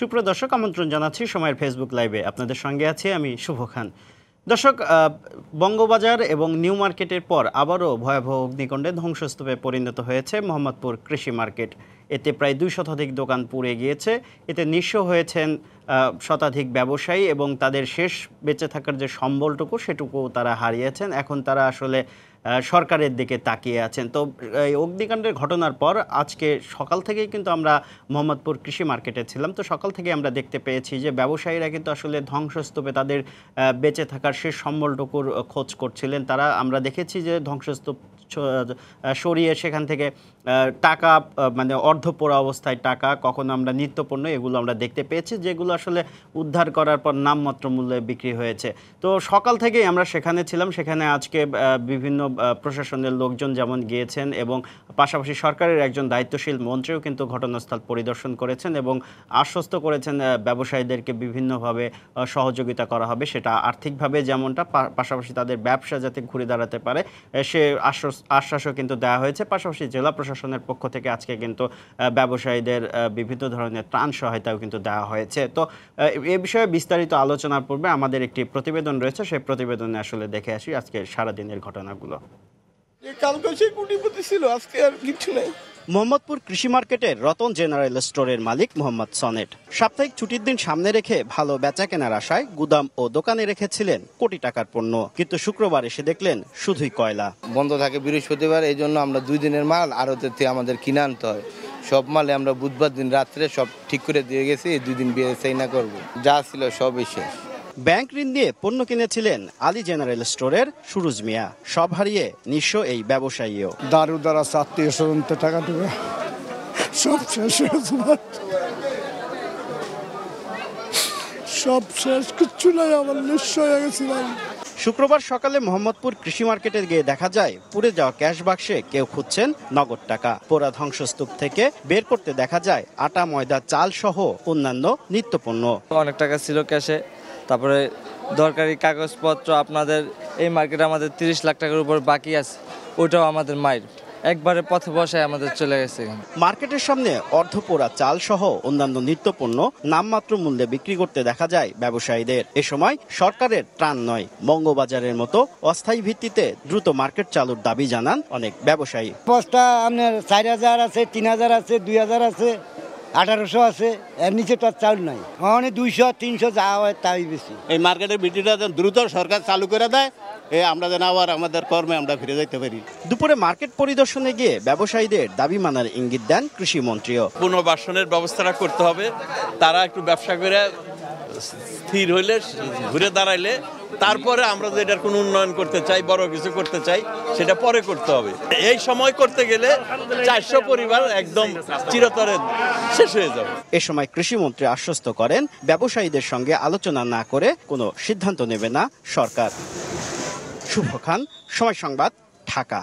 সুপ্রিয় দর্শক আমন্ত্রণ জানাচ্ছি সময়ের ফেসবুক লাইভে আপনাদের সঙ্গে আছি আমি শুভ খান দর্শক বঙ্গবাজার এবং নিউ মার্কেটের পর আবারও ভয়াবহ অগ্নিকণ্ডে ধ্বংসস্তূপে পরিণত হয়েছে মোহাম্মদপুর কৃষি মার্কেট এতে প্রায় দুই শতাধিক দোকান পুড়ে গিয়েছে এতে নিঃস্ব হয়েছেন শতাধিক ব্যবসায়ী এবং তাদের শেষ বেঁচে থাকার যে সম্বলটুকু সেটুকু তারা হারিয়েছেন এখন তারা আসলে সরকারের দিকে তাকিয়ে আছেন তো এই অগ্নিকাণ্ডের ঘটনার পর আজকে সকাল থেকেই কিন্তু আমরা মোহাম্মদপুর কৃষি মার্কেটে ছিলাম তো সকাল থেকে আমরা দেখতে পেয়েছি যে ব্যবসায়ীরা কিন্তু আসলে ধ্বংসস্তূপে তাদের বেঁচে থাকার শেষ সম্বলটুকুর খোঁজ করছিলেন তারা আমরা দেখেছি যে ধ্বংসস্তূপ সরিয়ে সেখান থেকে টাকা মানে অর্ধপোড়া অবস্থায় টাকা কখনো আমরা নিত্যপণ্য এগুলো আমরা দেখতে পেয়েছি যেগুলো আসলে উদ্ধার করার পর নামমাত্র মূল্যে বিক্রি হয়েছে তো সকাল থেকেই আমরা সেখানে ছিলাম সেখানে আজকে বিভিন্ন প্রশাসনের লোকজন যেমন গিয়েছেন এবং পাশাপাশি সরকারের একজন দায়িত্বশীল মন্ত্রীও কিন্তু ঘটনাস্থল পরিদর্শন করেছেন এবং আশ্বস্ত করেছেন ব্যবসায়ীদেরকে বিভিন্নভাবে সহযোগিতা করা হবে সেটা আর্থিকভাবে যেমনটা পাশাপাশি তাদের ব্যবসা যাতে ঘুরে দাঁড়াতে পারে সে আশ্বস্ত আশ্বাসও কিন্তু দেওয়া হয়েছে পাশাপাশি জেলা প্রশাসনের পক্ষ থেকে আজকে কিন্তু ব্যবসায়ীদের বিভিন্ন ধরনের ত্রাণ সহায়তাও কিন্তু দেওয়া হয়েছে তো এ বিষয়ে বিস্তারিত আলোচনার পূর্বে আমাদের একটি প্রতিবেদন রয়েছে সেই প্রতিবেদনে আসলে দেখে আসি আজকে সারাদিনের ঘটনাগুলো কালকে সেই কুটিপতি ছিল আজকে আর কিছু নেই মোহাম্মদপুর কৃষি মার্কেটের রতন জেনারেল স্টোরের মালিক মোহাম্মদ সনেট সাপ্তাহিক ছুটির দিন সামনে রেখে ভালো বেচা কেনার আশায় গুদাম ও দোকানে রেখেছিলেন কোটি টাকার পণ্য কিন্তু শুক্রবার এসে দেখলেন শুধুই কয়লা বন্ধ থাকে বৃহস্পতিবার এই জন্য আমরা দুই দিনের মাল আরতের থেকে আমাদের কিনে আনতে হয় সব মালে আমরা বুধবার দিন রাত্রে সব ঠিক করে দিয়ে গেছি দুই দিন বিয়ে না করবো যা ছিল সবই শেষ ব্যাংক ঋণ দিয়ে পণ্য কিনেছিলেন আলী জেনারেল স্টোরের সুরুজ মিয়া সব হারিয়ে নিঃস্ব এই ব্যবসায়ীও দারু দ্বারা আত্মীয় স্বজন টাকা দেবে সব শেষ সব শেষ কিচ্ছু নাই আমার নিঃস্ব হয়ে গেছিলাম শুক্রবার সকালে মোহাম্মদপুর কৃষি মার্কেটে গিয়ে দেখা যায় পুড়ে যাওয়া ক্যাশ বাক্সে কেউ খুঁজছেন নগদ টাকা পোড়া ধ্বংসস্তূপ থেকে বের করতে দেখা যায় আটা ময়দা চাল সহ অন্যান্য নিত্যপণ্য অনেক টাকা ছিল ক্যাশে তারপরে দরকারি কাগজপত্র আপনাদের এই মার্কেটে আমাদের তিরিশ লাখ টাকার উপর বাকি আছে ওটাও আমাদের মায়ের একবারে পথে বসায় আমাদের চলে গেছে মার্কেটের সামনে অর্ধপোড়া চাল সহ অন্যান্য নিত্যপণ্য নামমাত্র মূল্যে বিক্রি করতে দেখা যায় ব্যবসায়ীদের এ সময় সরকারের ত্রাণ নয় বঙ্গবাজারের মতো অস্থায়ী ভিত্তিতে দ্রুত মার্কেট চালুর দাবি জানান অনেক ব্যবসায়ী বস্তা আপনার চার হাজার আছে তিন হাজার আছে দুই হাজার আছে আঠারোশো আছে এর নিচে তো আর চাউল নাই মানে দুইশো তিনশো যা হয় তাই বেশি এই মার্কেটের বৃদ্ধিটা যেন দ্রুত সরকার চালু করে দেয় এ আমরা যেন আবার আমাদের কর্মে আমরা ফিরে যেতে পারি দুপুরে মার্কেট পরিদর্শনে গিয়ে ব্যবসায়ীদের দাবি মানার ইঙ্গিত দেন কৃষি মন্ত্রীও পুনর্বাসনের ব্যবস্থাটা করতে হবে তারা একটু ব্যবসা করে স্থির হইলে ঘুরে দাঁড়াইলে তারপরে আমরা যেটার কোনো উন্নয়ন করতে চাই বড় কিছু করতে চাই সেটা পরে করতে হবে এই সময় করতে গেলে চারশো পরিবার একদম চিরতরে শেষ হয়ে যাবে এ সময় কৃষিমন্ত্রী আশ্বস্ত করেন ব্যবসায়ীদের সঙ্গে আলোচনা না করে কোনো সিদ্ধান্ত নেবে না সরকার শুভ খান সময় সংবাদ ঢাকা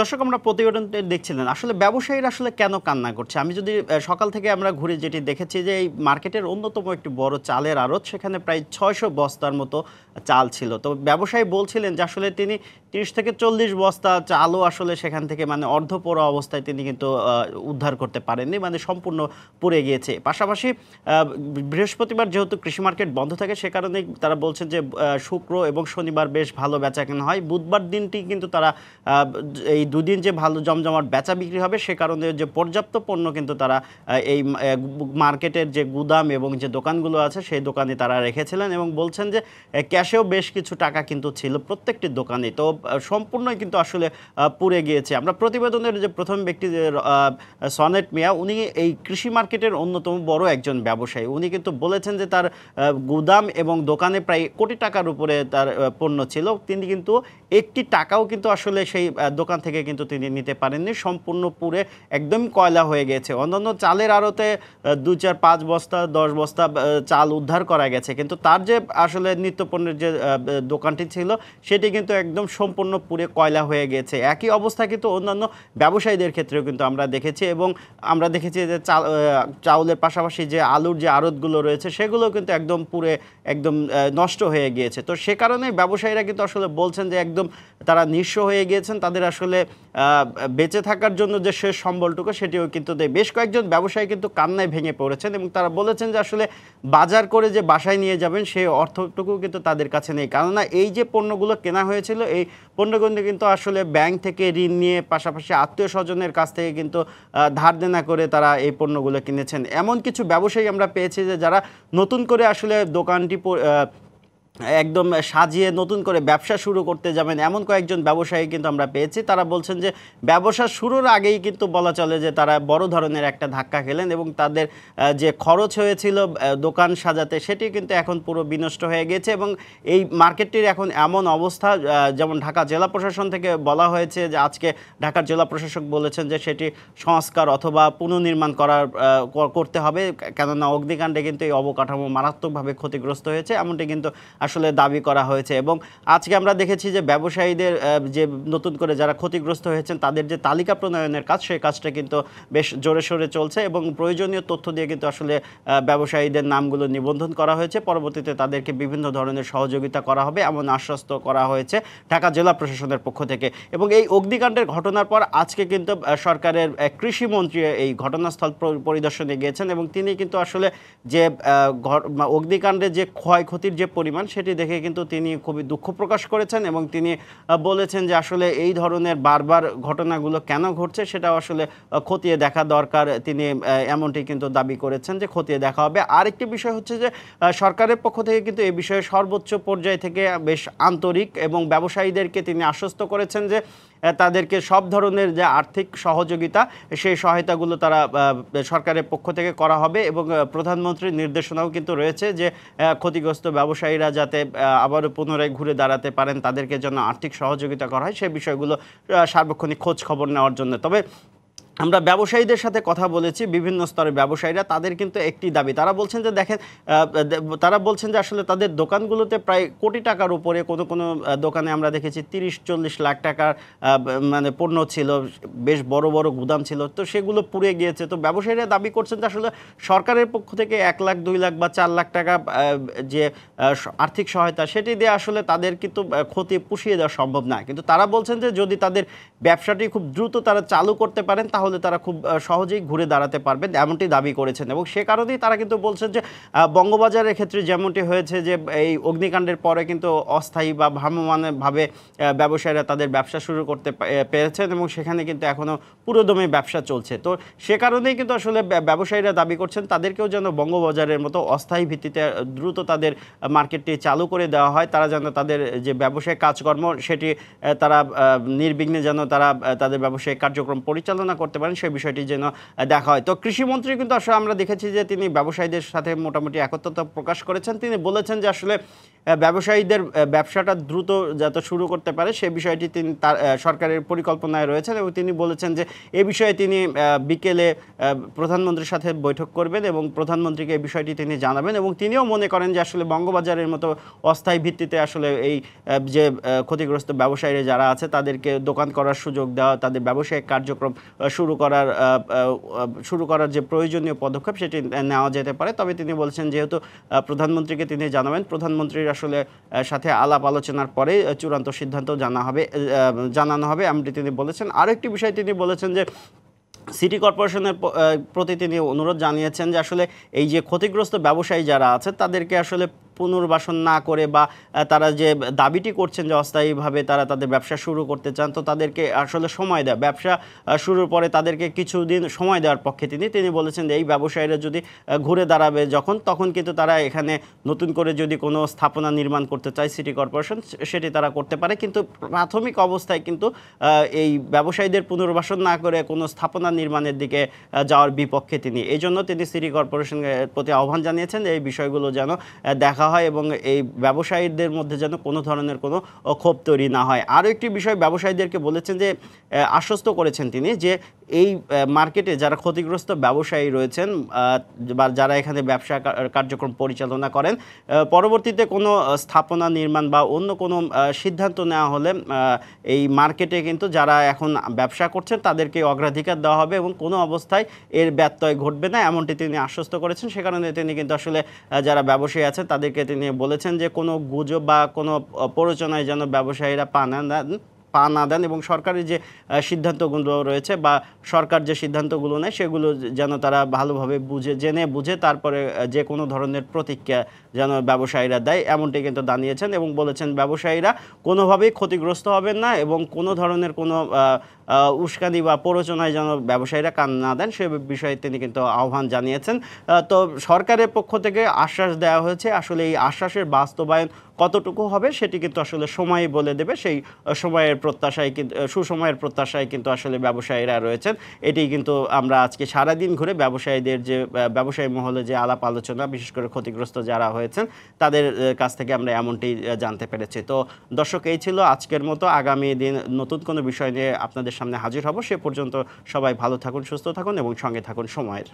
দর্শক আমরা প্রতিবেদন দেখছিলেন আসলে ব্যবসায়ীরা আসলে কেন কান্না করছে আমি যদি সকাল থেকে আমরা ঘুরে যেটি দেখেছি যে এই মার্কেটের অন্যতম একটি বড় চালের আড়ত সেখানে প্রায় ছয়শো বস্তার মতো চাল ছিল তো ব্যবসায়ী বলছিলেন যে আসলে তিনি তিরিশ থেকে চল্লিশ বস্তা চালও আসলে সেখান থেকে মানে অর্ধপোড়া অবস্থায় তিনি কিন্তু উদ্ধার করতে পারেননি মানে সম্পূর্ণ পড়ে গিয়েছে পাশাপাশি বৃহস্পতিবার যেহেতু কৃষি মার্কেট বন্ধ থাকে সে কারণেই তারা বলছেন যে শুক্র এবং শনিবার বেশ ভালো বেচা কেনা হয় বুধবার দিনটি কিন্তু তারা এই দুদিন যে ভালো জমজমাট বেচা বিক্রি হবে সে কারণে যে পর্যাপ্ত পণ্য কিন্তু তারা এই মার্কেটের যে গুদাম এবং যে দোকানগুলো আছে সেই দোকানে তারা রেখেছিলেন এবং বলছেন যে ক্যাশেও বেশ কিছু টাকা কিন্তু ছিল প্রত্যেকটি দোকানে তো সম্পূর্ণই কিন্তু আসলে পুড়ে গিয়েছে আমরা প্রতিবেদনের যে প্রথম ব্যক্তি সনেট মিয়া উনি এই কৃষি মার্কেটের অন্যতম বড় একজন ব্যবসায়ী উনি কিন্তু বলেছেন যে তার গুদাম এবং দোকানে প্রায় কোটি টাকার উপরে তার পণ্য ছিল তিনি কিন্তু একটি টাকাও কিন্তু আসলে সেই দোকান থেকে কিন্তু তিনি নিতে পারেননি সম্পূর্ণ পুরে একদম কয়লা হয়ে গেছে অন্যান্য চালের আড়তে দু চার পাঁচ বস্তা দশ বস্তা চাল উদ্ধার করা গেছে কিন্তু তার যে আসলে নিত্যপণ্যের যে দোকানটি ছিল সেটি কিন্তু একদম সম্পূর্ণ পুরে কয়লা হয়ে গেছে একই অবস্থা কিন্তু অন্যান্য ব্যবসায়ীদের ক্ষেত্রেও কিন্তু আমরা দেখেছি এবং আমরা দেখেছি যে চাউলের পাশাপাশি যে আলুর যে আড়তগুলো রয়েছে সেগুলো কিন্তু একদম পুরে একদম নষ্ট হয়ে গিয়েছে তো সে কারণে ব্যবসায়ীরা কিন্তু আসলে বলছেন যে একদম তারা নিঃস্ব হয়ে গিয়েছেন তাদের আসলে বেঁচে থাকার জন্য যে শেষ সম্বলটুকু সেটিও কিন্তু দেয় বেশ কয়েকজন ব্যবসায়ী কিন্তু কান্নায় ভেঙে পড়েছেন এবং তারা বলেছেন যে আসলে বাজার করে যে বাসায় নিয়ে যাবেন সেই অর্থটুকু কিন্তু তাদের কাছে নেই কেননা এই যে পণ্যগুলো কেনা হয়েছিল এই পণ্যগন্ধে কিন্তু আসলে ব্যাংক থেকে ঋণ নিয়ে পাশাপাশি আত্মীয় স্বজনের কাছ থেকে কিন্তু ধার দেনা করে তারা এই পণ্যগুলো কিনেছেন এমন কিছু ব্যবসায়ী আমরা পেয়েছি যে যারা নতুন করে আসলে দোকানটি একদম সাজিয়ে নতুন করে ব্যবসা শুরু করতে যাবেন এমন কয়েকজন ব্যবসায়ী কিন্তু আমরা পেয়েছি তারা বলছেন যে ব্যবসা শুরুর আগেই কিন্তু বলা চলে যে তারা বড় ধরনের একটা ধাক্কা খেলেন এবং তাদের যে খরচ হয়েছিল দোকান সাজাতে সেটি কিন্তু এখন পুরো বিনষ্ট হয়ে গেছে এবং এই মার্কেটটির এখন এমন অবস্থা যেমন ঢাকা জেলা প্রশাসন থেকে বলা হয়েছে যে আজকে ঢাকার জেলা প্রশাসক বলেছেন যে সেটি সংস্কার অথবা পুনর্নির্মাণ করার করতে হবে কেননা অগ্নিকাণ্ডে কিন্তু এই অবকাঠামো মারাত্মকভাবে ক্ষতিগ্রস্ত হয়েছে এমনটি কিন্তু আসলে দাবি করা হয়েছে এবং আজকে আমরা দেখেছি যে ব্যবসায়ীদের যে নতুন করে যারা ক্ষতিগ্রস্ত হয়েছেন তাদের যে তালিকা প্রণয়নের কাজ সেই কাজটা কিন্তু বেশ জোরে সোরে চলছে এবং প্রয়োজনীয় তথ্য দিয়ে কিন্তু আসলে ব্যবসায়ীদের নামগুলো নিবন্ধন করা হয়েছে পরবর্তীতে তাদেরকে বিভিন্ন ধরনের সহযোগিতা করা হবে এমন আশ্বস্ত করা হয়েছে ঢাকা জেলা প্রশাসনের পক্ষ থেকে এবং এই অগ্নিকাণ্ডের ঘটনার পর আজকে কিন্তু সরকারের কৃষিমন্ত্রী এই ঘটনাস্থল পরিদর্শনে গিয়েছেন এবং তিনি কিন্তু আসলে যে অগ্নিকাণ্ডে যে ক্ষয়ক্ষতির যে পরিমাণ সেটি দেখে কিন্তু তিনি খুবই দুঃখ প্রকাশ করেছেন এবং তিনি বলেছেন যে আসলে এই ধরনের বারবার ঘটনাগুলো কেন ঘটছে সেটা আসলে খতিয়ে দেখা দরকার তিনি এমনটি কিন্তু দাবি করেছেন যে খতিয়ে দেখা হবে আরেকটি বিষয় হচ্ছে যে সরকারের পক্ষ থেকে কিন্তু এ বিষয়ে সর্বোচ্চ পর্যায় থেকে বেশ আন্তরিক এবং ব্যবসায়ীদেরকে তিনি আশ্বস্ত করেছেন যে তাদেরকে সব ধরনের যে আর্থিক সহযোগিতা সেই সহায়তাগুলো তারা সরকারের পক্ষ থেকে করা হবে এবং প্রধানমন্ত্রীর নির্দেশনাও কিন্তু রয়েছে যে ক্ষতিগ্রস্ত ব্যবসায়ীরা যাতে আবার পুনরায় ঘুরে দাঁড়াতে পারেন তাদেরকে যেন আর্থিক সহযোগিতা করা হয় সেই বিষয়গুলো সার্বক্ষণিক খোঁজ খবর নেওয়ার জন্য তবে আমরা ব্যবসায়ীদের সাথে কথা বলেছি বিভিন্ন স্তরের ব্যবসায়ীরা তাদের কিন্তু একটি দাবি তারা বলছেন যে দেখেন তারা বলছেন যে আসলে তাদের দোকানগুলোতে প্রায় কোটি টাকার উপরে কোনো কোনো দোকানে আমরা দেখেছি তিরিশ চল্লিশ লাখ টাকার মানে পণ্য ছিল বেশ বড় বড় গুদাম ছিল তো সেগুলো পুড়ে গিয়েছে তো ব্যবসায়ীরা দাবি করছেন যে আসলে সরকারের পক্ষ থেকে এক লাখ দুই লাখ বা চার লাখ টাকা যে আর্থিক সহায়তা সেটি দিয়ে আসলে তাদের কিন্তু ক্ষতি পুষিয়ে দেওয়া সম্ভব না কিন্তু তারা বলছেন যে যদি তাদের ব্যবসাটি খুব দ্রুত তারা চালু করতে পারেন তাহলে তাহলে তারা খুব সহজেই ঘুরে দাঁড়াতে পারবেন এমনটি দাবি করেছেন এবং সে কারণেই তারা কিন্তু বলছেন যে বঙ্গবাজারের ক্ষেত্রে যেমনটি হয়েছে যে এই অগ্নিকাণ্ডের পরে কিন্তু অস্থায়ী বা ভ্রাম্যমানভাবে ব্যবসায়ীরা তাদের ব্যবসা শুরু করতে পেরেছেন এবং সেখানে কিন্তু এখনও পুরোদমে ব্যবসা চলছে তো সে কারণেই কিন্তু আসলে ব্যবসায়ীরা দাবি করছেন তাদেরকেও যেন বঙ্গবাজারের মতো অস্থায়ী ভিত্তিতে দ্রুত তাদের মার্কেটটি চালু করে দেওয়া হয় তারা যেন তাদের যে ব্যবসায়িক কাজকর্ম সেটি তারা নির্বিঘ্নে যেন তারা তাদের ব্যবসায়িক কার্যক্রম পরিচালনা করতে করতে পারেন সেই বিষয়টি যেন দেখা হয় তো কৃষিমন্ত্রী কিন্তু আসলে আমরা দেখেছি যে তিনি ব্যবসায়ীদের সাথে মোটামুটি একত্রতা প্রকাশ করেছেন তিনি বলেছেন যে আসলে ব্যবসায়ীদের ব্যবসাটা দ্রুত যাতে শুরু করতে পারে সে বিষয়টি তিনি তার সরকারের পরিকল্পনায় রয়েছেন এবং তিনি বলেছেন যে এ বিষয়ে তিনি বিকেলে প্রধানমন্ত্রীর সাথে বৈঠক করবেন এবং প্রধানমন্ত্রীকে এই বিষয়টি তিনি জানাবেন এবং তিনিও মনে করেন যে আসলে বঙ্গবাজারের মতো অস্থায়ী ভিত্তিতে আসলে এই যে ক্ষতিগ্রস্ত ব্যবসায়ীরা যারা আছে তাদেরকে দোকান করার সুযোগ দেওয়া তাদের ব্যবসায়িক কার্যক্রম শুরু শুরু করার শুরু করার যে প্রয়োজনীয় পদক্ষেপ সেটি নেওয়া যেতে পারে তবে তিনি বলছেন যেহেতু প্রধানমন্ত্রীকে তিনি জানাবেন প্রধানমন্ত্রীর আসলে সাথে আলাপ আলোচনার পরে চূড়ান্ত সিদ্ধান্ত জানা হবে জানানো হবে এমনটি তিনি বলেছেন আরেকটি বিষয় তিনি বলেছেন যে সিটি কর্পোরেশনের প্রতি তিনি অনুরোধ জানিয়েছেন যে আসলে এই যে ক্ষতিগ্রস্ত ব্যবসায়ী যারা আছে তাদেরকে আসলে পুনর্বাসন না করে বা তারা যে দাবিটি করছেন যে অস্থায়ীভাবে তারা তাদের ব্যবসা শুরু করতে চান তো তাদেরকে আসলে সময় দেয় ব্যবসা শুরুর পরে তাদেরকে কিছুদিন সময় দেওয়ার পক্ষে তিনি তিনি বলেছেন যে এই ব্যবসায়ীরা যদি ঘুরে দাঁড়াবে যখন তখন কিন্তু তারা এখানে নতুন করে যদি কোনো স্থাপনা নির্মাণ করতে চায় সিটি কর্পোরেশন সেটি তারা করতে পারে কিন্তু প্রাথমিক অবস্থায় কিন্তু এই ব্যবসায়ীদের পুনর্বাসন না করে কোনো স্থাপনা নির্মাণের দিকে যাওয়ার বিপক্ষে তিনি এই জন্য তিনি সিটি কর্পোরেশনের প্রতি আহ্বান জানিয়েছেন এই বিষয়গুলো যেন দেখা দেওয়া হয় এবং এই ব্যবসায়ীদের মধ্যে যেন কোনো ধরনের কোনো ক্ষোভ তৈরি না হয় আরও একটি বিষয় ব্যবসায়ীদেরকে বলেছেন যে আশ্বস্ত করেছেন তিনি যে এই মার্কেটে যারা ক্ষতিগ্রস্ত ব্যবসায়ী রয়েছেন বা যারা এখানে ব্যবসা কার্যক্রম পরিচালনা করেন পরবর্তীতে কোনো স্থাপনা নির্মাণ বা অন্য কোনো সিদ্ধান্ত নেওয়া হলে এই মার্কেটে কিন্তু যারা এখন ব্যবসা করছেন তাদেরকে অগ্রাধিকার দেওয়া হবে এবং কোনো অবস্থায় এর ব্যত্যয় ঘটবে না এমনটি তিনি আশ্বস্ত করেছেন সে কারণে তিনি কিন্তু আসলে যারা ব্যবসায়ী আছেন তাদেরকে সম্পর্কে তিনি বলেছেন যে কোনো গুজব বা কোনো প্ররোচনায় যেন ব্যবসায়ীরা পা না পা না দেন এবং সরকারের যে সিদ্ধান্তগুলো রয়েছে বা সরকার যে সিদ্ধান্তগুলো নেয় সেগুলো যেন তারা ভালোভাবে বুঝে জেনে বুঝে তারপরে যে কোনো ধরনের প্রতিক্রিয়া যেন ব্যবসায়ীরা দেয় এমনটি কিন্তু দাঁড়িয়েছেন এবং বলেছেন ব্যবসায়ীরা কোনোভাবেই ক্ষতিগ্রস্ত হবেন না এবং কোনো ধরনের কোনো উস্কানি বা প্ররোচনায় যেন ব্যবসায়ীরা কান না দেন সে বিষয়ে তিনি কিন্তু আহ্বান জানিয়েছেন তো সরকারের পক্ষ থেকে আশ্বাস দেওয়া হয়েছে আসলে এই আশ্বাসের বাস্তবায়ন কতটুকু হবে সেটি কিন্তু আসলে সময় বলে দেবে সেই সময়ের প্রত্যাশায় কিন্তু সুসময়ের প্রত্যাশায় কিন্তু আসলে ব্যবসায়ীরা রয়েছেন এটি কিন্তু আমরা আজকে সারাদিন ঘুরে ব্যবসায়ীদের যে ব্যবসায়ী মহলে যে আলাপ আলোচনা বিশেষ করে ক্ষতিগ্রস্ত যারা হয়েছে হয়েছেন তাদের কাছ থেকে আমরা এমনটি জানতে পেরেছি তো দর্শক এই ছিল আজকের মতো আগামী দিন নতুন কোনো বিষয় নিয়ে আপনাদের সামনে হাজির হব সে পর্যন্ত সবাই ভালো থাকুন সুস্থ থাকুন এবং সঙ্গে থাকুন সময়ের